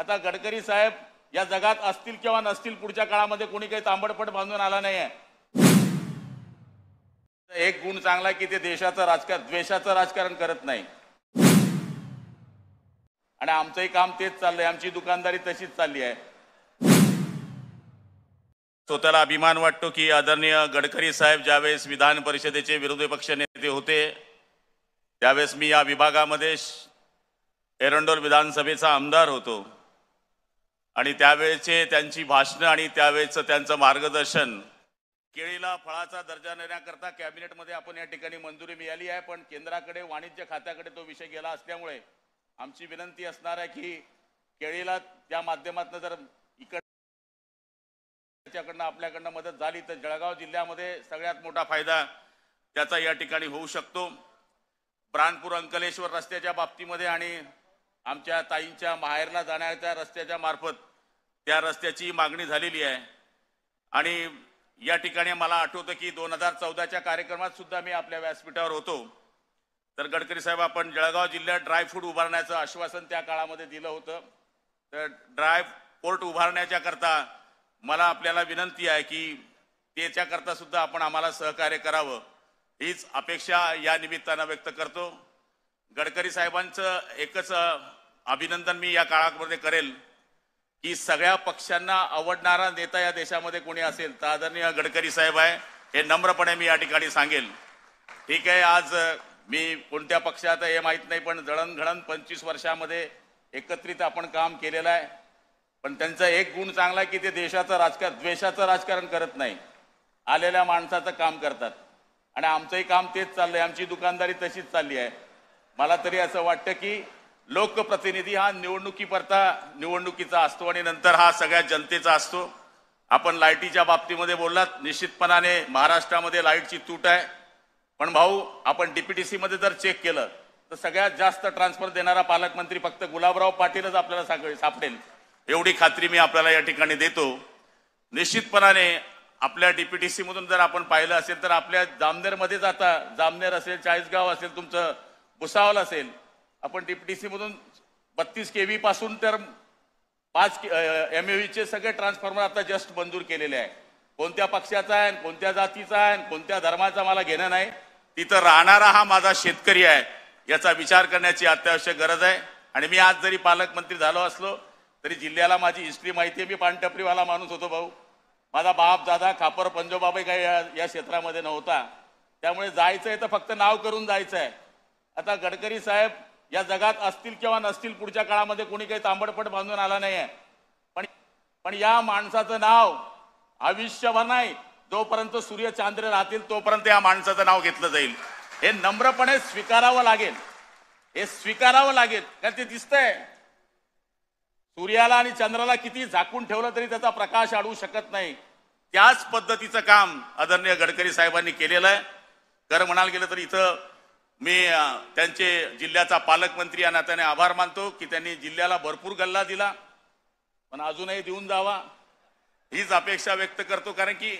आता गडकरी साहेब या जगात असतील किंवा नसतील पुढच्या काळामध्ये कोणी काही तांबडपट बांधून आला नाही आहे एक गुण चांगला की ते देशाचं राजकारण द्वेषाचं राजकारण करत नाही आणि आमचंही काम तेच चाललंय आमची दुकानदारी तशीच चालली आहे स्वतःला अभिमान वाटतो की आदरणीय गडकरी साहेब ज्यावेळेस विधान परिषदेचे विरोधी पक्ष नेते होते त्यावेळेस मी या विभागामध्ये एरंडोल विधानसभेचा आमदार होतो आणि त्यावेळेचे त्यांची भाषणं आणि त्यावेळेचं त्यांचं मार्गदर्शन केळीला फळाचा दर्जा नेण्याकरता कॅबिनेटमध्ये आपण या ठिकाणी मंजुरी मिळाली आहे पण केंद्राकडे वाणिज्य खात्याकडे तो विषय गेला असल्यामुळे आमची विनंती असणार आहे की केळीला त्या माध्यमातून जर इकडच्याकडनं आपल्याकडनं मदत झाली तर जळगाव जिल्ह्यामध्ये सगळ्यात मोठा फायदा त्याचा या ठिकाणी होऊ शकतो प्राणपूर अंकलेश्वर रस्त्याच्या बाबतीमध्ये आणि आमच्या ताईंच्या माहेरला जाण्याच्या रस्त्याच्या मार्फत त्या रस्त्याची मागणी झालेली आहे आणि या ठिकाणी मला आठवतं की दोन हजार चौदाच्या कार्यक्रमात सुद्धा मी आपल्या व्यासपीठावर होतो तर गडकरी साहेब आपण जळगाव जिल्ह्यात ड्रायफ्रूट उभारण्याचं आश्वासन त्या काळामध्ये दिलं होतं तर ड्राय पोर्ट करता मला आपल्याला विनंती आहे की त्याच्याकरता सुद्धा आपण आम्हाला सहकार्य करावं हीच अपेक्षा या निमित्तानं व्यक्त करतो गडकरी साहेबांचं एकच अभिनंदन मी या काळामध्ये करेल की सगळ्या पक्षांना आवडणारा नेता या देशामध्ये कोणी असेल तर आदरणीय गडकरी साहेब आहे हे नम्रपणे मी या ठिकाणी सांगेल ठीक आहे आज मी कोणत्या पक्षात हे माहीत नाही पण जळणघळण पंचवीस वर्षामध्ये एकत्रित आपण काम केलेलं आहे पण त्यांचा एक गुण चांगला आहे की ते देशाचं राजकारण द्वेषाचं राजकारण करत नाही आलेल्या माणसाचं काम करतात आणि आमचंही काम तेच चाललं आहे आमची दुकानदारी तशीच चालली आहे मला तरी असं वाटतं की लोकप्रतिनिधी हा निवडणुकीकरता निवडणुकीचा असतो आणि नंतर हा सगळ्या जनतेचा असतो आपण लाईटीच्या बाबतीमध्ये बोललात निश्चितपणाने महाराष्ट्रामध्ये लाईटची तूट आहे पण भाऊ आपण मध्ये जर चेक केलं तर सगळ्यात जास्त ट्रान्सफर देणारा पालकमंत्री फक्त गुलाबराव पाटीलच आपल्याला सापडेल सापडेल एवढी खात्री मी आपल्याला या ठिकाणी देतो निश्चितपणाने आपल्या मधून जर आपण पाहिलं असेल तर आपल्या जामनेरमध्येच आता जामनेर असेल चाळीसगाव असेल तुमचं भुसावल असेल आपण डीपीडीसी मधून बत्तीस के व्ही पासून तर पाच एम चे सगळे ट्रान्सफॉर्मर आता जस्ट मंजूर केलेले आहे कोणत्या पक्षाचा आहे कोणत्या जातीचा आहे कोणत्या धर्माचा मला घेणं नाही तिथं राहणारा हा माझा शेतकरी आहे याचा विचार करण्याची अत्यावश्यक गरज आहे आणि मी आज जरी पालकमंत्री झालो असलो तरी जिल्ह्याला माझी हिस्ट्री माहिती आहे मी पानटपरीवाला माणूस होतो भाऊ माझा बाप दादा खापर पंजोबाबाई काही या क्षेत्रामध्ये नव्हता त्यामुळे जायचं आहे तर फक्त नाव करून जायचं आहे आता गडकरी साहेब या जगात असतील किंवा नसतील पुढच्या काळामध्ये कोणी काही तांबडपट बांधून आला नाही पण पण या माणसाचं नाव आयुष्यभर नाही जोपर्यंत सूर्य चांद्र राहतील तोपर्यंत या माणसाचं नाव घेतलं जाईल हे नम्रपणे स्वीकारावं लागेल हे स्वीकारावं लागेल कारण ते दिसतंय सूर्याला आणि चंद्राला किती झाकून ठेवलं तरी त्याचा प्रकाश अडवू शकत नाही त्याच पद्धतीचं काम आदरणीय गडकरी साहेबांनी केलेलं आहे खरं म्हणायला गेलं तर इथं मी त्यांचे जिल्ह्याचा पालकमंत्री या नात्याने आभार मानतो की त्यांनी जिल्ह्याला भरपूर गल्ला दिला पण अजूनही देऊन जावा हीच अपेक्षा व्यक्त करतो कारण की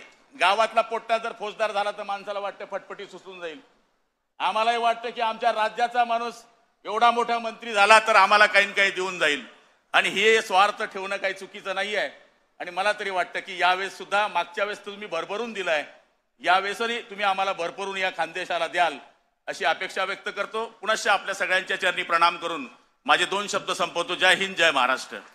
गावातला पोट्टा जर फौजदार झाला तर माणसाला वाटतं फटफटी सुचून जाईल आम्हालाही वाटतं की आमच्या राज्याचा माणूस एवढा मोठा मंत्री झाला तर आम्हाला काही ना काही देऊन जाईल आणि हे स्वार्थ ठेवणं काही चुकीचं नाही आहे आणि मला तरी वाटतं की यावेळेस सुद्धा मागच्या वेळेस तुम्ही भरभरून दिलाय यावेळेसही तुम्ही आम्हाला भरभरून या खानदेशाला द्याल अशी अपेक्षा व्यक्त करतो पुनश्च आपल्या सगळ्यांच्या चरणी प्रणाम करून माझे दोन शब्द संपवतो जय हिंद जय महाराष्ट्र